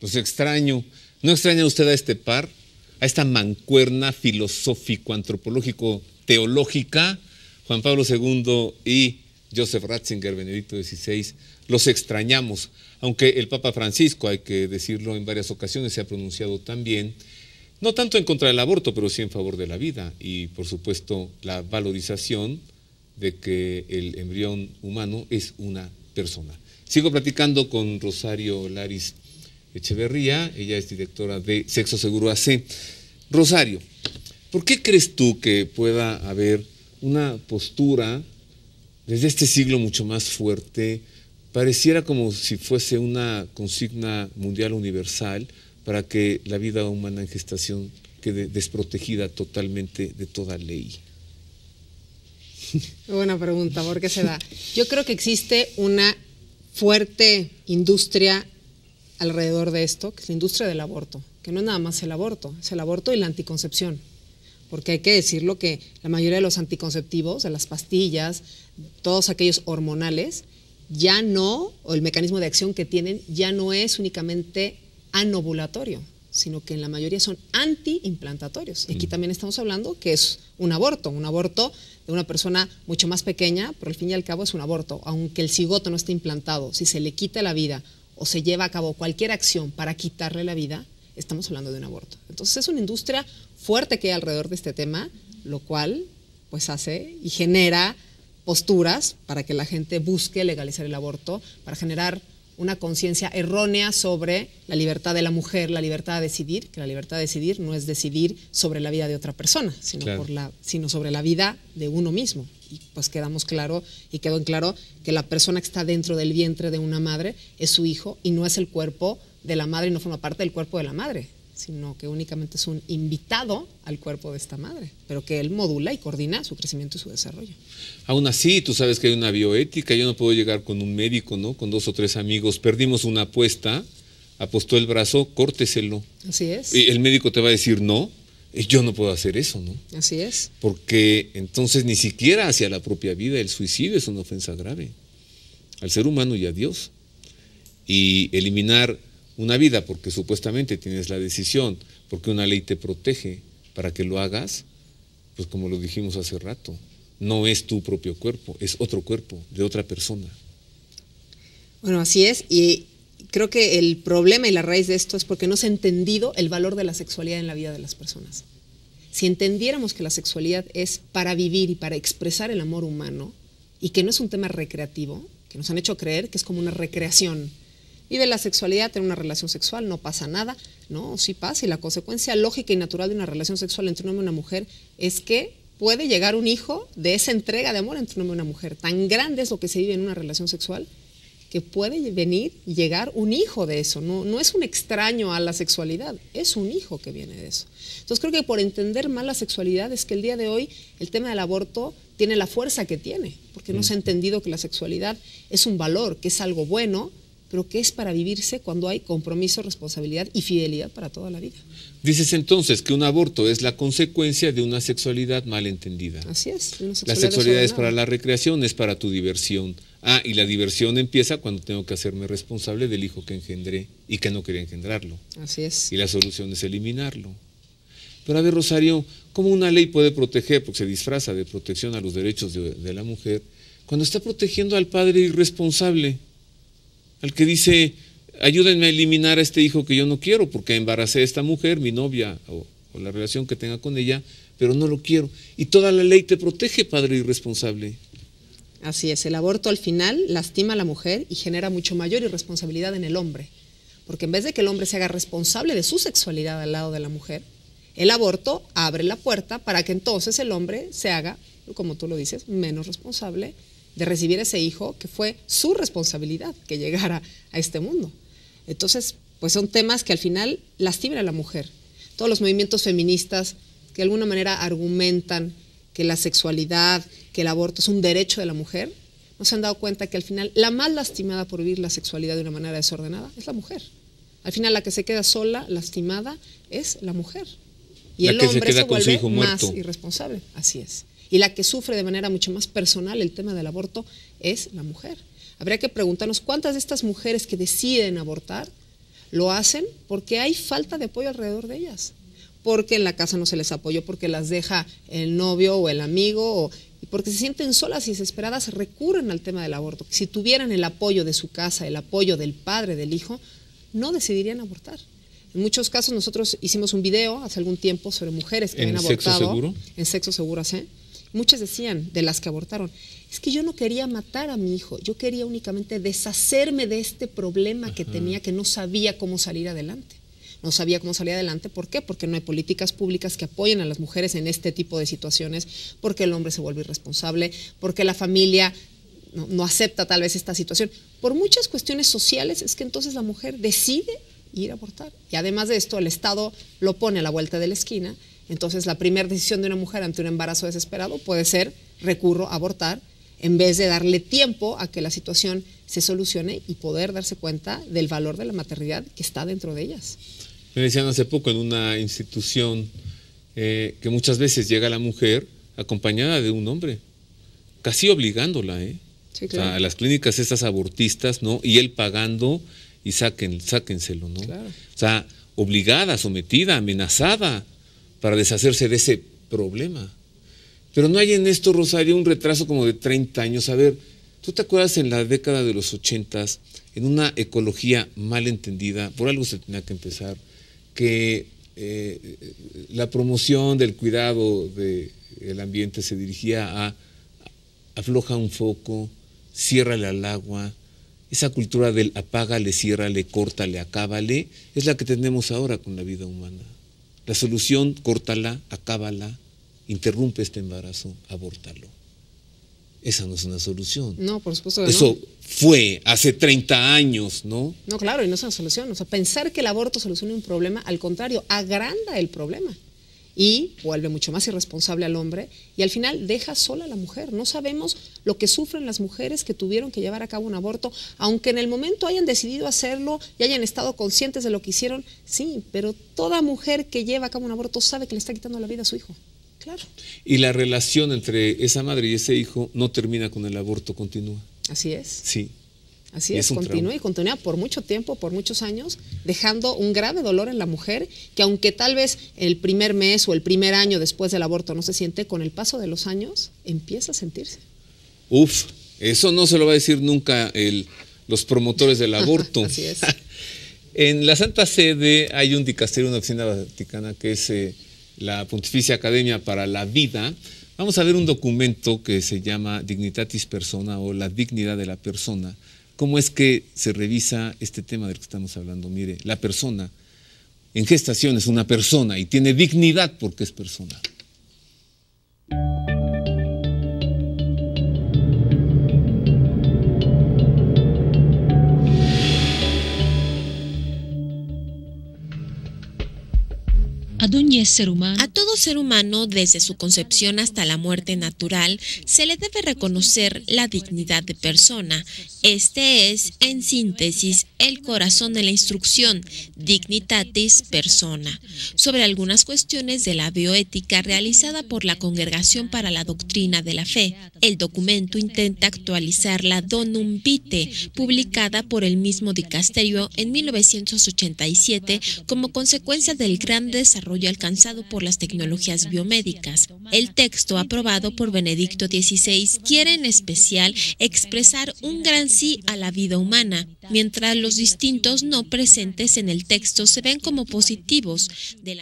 Los extraño. ¿No extraña usted a este par? A esta mancuerna filosófico-antropológico-teológica, Juan Pablo II y Joseph Ratzinger, Benedicto XVI, los extrañamos, aunque el Papa Francisco, hay que decirlo en varias ocasiones, se ha pronunciado también, no tanto en contra del aborto, pero sí en favor de la vida y, por supuesto, la valorización de que el embrión humano es una persona. Sigo platicando con Rosario Laris Echeverría, ella es directora de Sexo Seguro AC. Rosario, ¿por qué crees tú que pueda haber una postura desde este siglo mucho más fuerte? Pareciera como si fuese una consigna mundial universal para que la vida humana en gestación quede desprotegida totalmente de toda ley. Buena pregunta, ¿por qué se da? Yo creo que existe una fuerte industria alrededor de esto, que es la industria del aborto, que no es nada más el aborto, es el aborto y la anticoncepción. Porque hay que decirlo que la mayoría de los anticonceptivos, de las pastillas, todos aquellos hormonales, ya no, o el mecanismo de acción que tienen, ya no es únicamente anovulatorio, sino que en la mayoría son antiimplantatorios. Y aquí mm. también estamos hablando que es un aborto, un aborto de una persona mucho más pequeña, pero al fin y al cabo es un aborto, aunque el cigoto no esté implantado, si se le quita la vida o se lleva a cabo cualquier acción para quitarle la vida, estamos hablando de un aborto. Entonces es una industria fuerte que hay alrededor de este tema, lo cual pues hace y genera posturas para que la gente busque legalizar el aborto, para generar una conciencia errónea sobre la libertad de la mujer, la libertad de decidir, que la libertad de decidir no es decidir sobre la vida de otra persona, sino sobre la vida de uno mismo y pues quedamos claro y quedó en claro que la persona que está dentro del vientre de una madre es su hijo y no es el cuerpo de la madre y no forma parte del cuerpo de la madre, sino que únicamente es un invitado al cuerpo de esta madre, pero que él modula y coordina su crecimiento y su desarrollo. Aún así, tú sabes que hay una bioética, yo no puedo llegar con un médico, ¿no? Con dos o tres amigos, perdimos una apuesta, apostó el brazo, córteselo. Así es. Y el médico te va a decir no, yo no puedo hacer eso, ¿no? Así es. Porque entonces ni siquiera hacia la propia vida el suicidio es una ofensa grave al ser humano y a Dios. Y eliminar una vida porque supuestamente tienes la decisión, porque una ley te protege para que lo hagas, pues como lo dijimos hace rato, no es tu propio cuerpo, es otro cuerpo de otra persona. Bueno, así es. Y creo que el problema y la raíz de esto es porque no se ha entendido el valor de la sexualidad en la vida de las personas. Si entendiéramos que la sexualidad es para vivir y para expresar el amor humano y que no es un tema recreativo, que nos han hecho creer que es como una recreación. y de la sexualidad, en una relación sexual, no pasa nada. No, sí pasa y la consecuencia lógica y natural de una relación sexual entre un hombre y una mujer es que puede llegar un hijo de esa entrega de amor entre un hombre y una mujer. Tan grande es lo que se vive en una relación sexual que puede venir y llegar un hijo de eso. No, es un extraño a la sexualidad, es un hijo que viene de eso. Entonces creo que por entender mal la sexualidad es que el día de hoy el tema del aborto tiene la fuerza que tiene, porque no mm. se ha entendido que la sexualidad es un valor, que es algo bueno, pero que es para vivirse cuando hay compromiso, responsabilidad y fidelidad para toda la vida. Dices entonces que un aborto es la consecuencia de una sexualidad mal entendida. Así es. la sexualidad es para la recreación, es para tu diversión. Ah, y la diversión empieza cuando tengo que hacerme responsable del hijo que engendré y que no quería engendrarlo. Así es. Y la solución es eliminarlo. Pero a ver, Rosario, ¿cómo una ley puede proteger, porque se disfraza de protección a los derechos de la mujer, cuando está protegiendo al padre irresponsable? al que dice, ayúdenme a eliminar a este hijo que yo no quiero, porque embaracé a esta mujer, mi novia, o, la relación que tenga con ella, pero no lo quiero. Y toda la ley te protege, padre irresponsable. Así es, el aborto al final lastima a la mujer y genera mucho mayor irresponsabilidad en el hombre, porque en vez de que el hombre se haga responsable de su sexualidad al lado de la mujer, el aborto abre la puerta para que entonces el hombre se haga, como tú lo dices, menos responsable de recibir ese hijo que fue su responsabilidad que llegara a este mundo. Entonces, pues son temas que al final lastiman a la mujer. Todos los movimientos feministas que de alguna manera argumentan que la sexualidad, que el aborto es un derecho de la mujer, no se han dado cuenta que al final la más lastimada por vivir la sexualidad de una manera desordenada es la mujer. Al final la que se queda sola, lastimada, es la mujer. Y el hombre se, queda con hijo más irresponsable. Así es. Y la que sufre de manera mucho más personal el tema del aborto es la mujer. Habría que preguntarnos cuántas de estas mujeres que deciden abortar lo hacen porque hay falta de apoyo alrededor de ellas, porque en la casa no se les apoyó, porque las deja el novio o el amigo, o, porque se sienten solas y desesperadas, recurren al tema del aborto. Si tuvieran el apoyo de su casa, el apoyo del padre, del hijo, no decidirían abortar. En muchos casos nosotros hicimos un video hace algún tiempo sobre mujeres que han abortado. ¿En sexo seguro? En sexo seguro, sí. Muchas decían, de las que abortaron, es que yo no quería matar a mi hijo, yo quería únicamente deshacerme de este problema que tenía que no sabía cómo salir adelante. No sabía cómo salir adelante, ¿por qué? Porque no hay políticas públicas que apoyen a las mujeres en este tipo de situaciones, porque el hombre se vuelve irresponsable, porque la familia no acepta tal vez esta situación. Por muchas cuestiones sociales es que entonces la mujer decide ir a abortar. Y además de esto, el Estado lo pone a la vuelta de la esquina entonces, la primera decisión de una mujer ante un embarazo desesperado puede ser recurro a abortar en vez de darle tiempo a que la situación se solucione y poder darse cuenta del valor de la maternidad que está dentro de ellas. Me decían hace poco en una institución eh, que muchas veces llega la mujer acompañada de un hombre, casi obligándola, ¿eh? o sea, a las clínicas estas abortistas, ¿no? Y él pagando y saquen, sáquenselo, ¿no? O sea, obligada, sometida, amenazada, para deshacerse de ese problema. Pero no hay en esto, Rosario, un retraso como de 30 años. A ver, ¿tú te acuerdas en la década de los 80, en una ecología mal entendida, por algo se tenía que empezar, que eh, la promoción del cuidado del ambiente se dirigía a afloja un foco, ciérrale al agua. Esa cultura del apágale, ciérrale, córtale, acábale, es la que tenemos ahora con la vida humana. La solución, córtala, acábala, interrumpe este embarazo, abórtalo. Esa no es una solución. No, por supuesto que Eso fue hace 30 años, ¿no? No, claro, y no es una solución. O sea, pensar que el aborto soluciona un problema, al contrario, agranda el problema y vuelve mucho más irresponsable al hombre y al final deja sola a la mujer. No sabemos lo que sufren las mujeres que tuvieron que llevar a cabo un aborto, aunque en el momento hayan decidido hacerlo y hayan estado conscientes de lo que hicieron, sí, pero toda mujer que lleva a cabo un aborto sabe que le está quitando la vida a su hijo. Claro. Y la relación entre esa madre y ese hijo no termina con el aborto, continúa. Así es. Sí. Así es, continúa y continúa por mucho tiempo, por muchos años, dejando un grave dolor en la mujer que aunque tal vez el primer mes o el primer año después del aborto no se siente, con el paso de los años empieza a sentirse. Uf, eso no se lo va a decir nunca los promotores del aborto. Así es. en la Santa Sede hay un dicasterio, una oficina vaticana que es eh, la Pontificia Academia para la Vida. Vamos a ver un documento que se llama Dignitatis Persona o la dignidad de la persona ¿Cómo es que se revisa este tema del que estamos hablando? Mire, la persona en gestación es una persona y tiene dignidad porque es persona. A todo ser humano, desde su concepción hasta la muerte natural, se le debe reconocer la dignidad de persona. Este es, en síntesis, el corazón de la instrucción, dignitatis persona. Sobre algunas cuestiones de la bioética realizada por la Congregación para la Doctrina de la Fe, el documento intenta actualizar la Donum Vitae, publicada por el mismo dicasterio en 1987 como consecuencia del gran desarrollo alcanzado por las tecnologías biomédicas. El texto aprobado por Benedicto XVI quiere en especial expresar un gran sí a la vida humana, mientras los distintos no presentes en el texto se ven como positivos de la